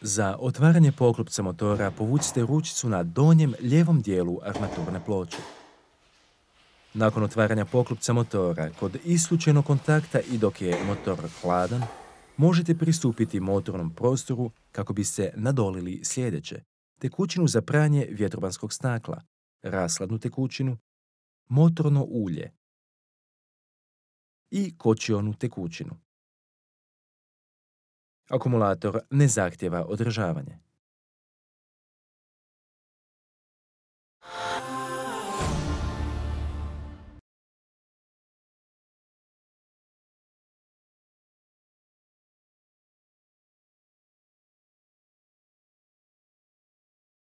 Za otvaranje poklopca motora povucite ručicu na donjem lijevom dijelu armaturne ploče. Nakon otvaranja poklopca motora, kod isključenog kontakta i dok je motor hladan, možete pristupiti motornom prostoru kako biste nadolili sljedeće. Tekućinu za pranje vjetrobanskog stakla, rasladnu tekućinu, motorno ulje i kočionu tekućinu. Akumulator ne zahtjeva održavanje.